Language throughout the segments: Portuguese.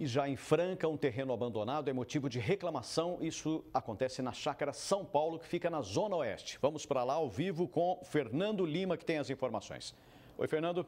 E já em Franca, um terreno abandonado é motivo de reclamação. Isso acontece na chácara São Paulo, que fica na Zona Oeste. Vamos para lá ao vivo com Fernando Lima, que tem as informações. Oi, Fernando.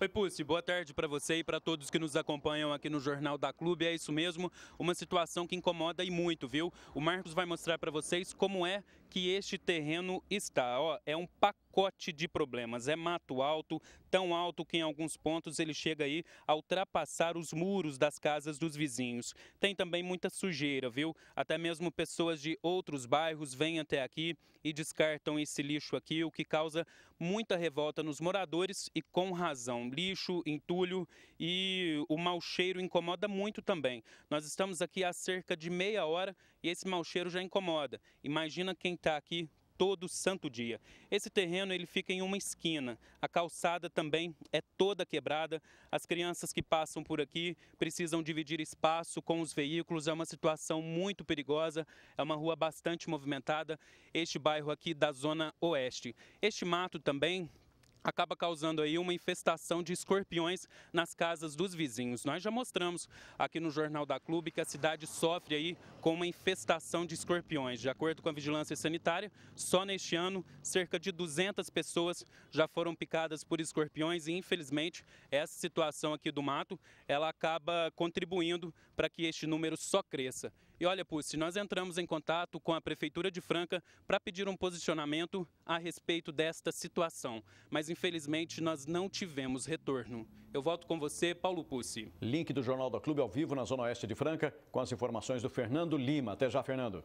Oi, Pucci, boa tarde para você e para todos que nos acompanham aqui no Jornal da Clube. É isso mesmo, uma situação que incomoda e muito, viu? O Marcos vai mostrar para vocês como é que este terreno está. Ó, é um pacote de problemas. É mato alto, tão alto que em alguns pontos ele chega aí a ultrapassar os muros das casas dos vizinhos. Tem também muita sujeira, viu? Até mesmo pessoas de outros bairros vêm até aqui e descartam esse lixo aqui, o que causa muita revolta nos moradores e com razão. Lixo, entulho e o mau cheiro incomoda muito também. Nós estamos aqui há cerca de meia hora e esse mau cheiro já incomoda. Imagina quem está aqui todo santo dia. Esse terreno ele fica em uma esquina. A calçada também é toda quebrada. As crianças que passam por aqui precisam dividir espaço com os veículos. É uma situação muito perigosa. É uma rua bastante movimentada. Este bairro aqui da zona oeste. Este mato também acaba causando aí uma infestação de escorpiões nas casas dos vizinhos. Nós já mostramos aqui no Jornal da Clube que a cidade sofre aí com uma infestação de escorpiões. De acordo com a vigilância sanitária, só neste ano cerca de 200 pessoas já foram picadas por escorpiões e infelizmente essa situação aqui do mato, ela acaba contribuindo para que este número só cresça. E olha, Pucci, nós entramos em contato com a Prefeitura de Franca para pedir um posicionamento a respeito desta situação, mas infelizmente nós não tivemos retorno. Eu volto com você, Paulo Pucci. Link do Jornal da Clube ao vivo na Zona Oeste de Franca, com as informações do Fernando Lima. Até já, Fernando.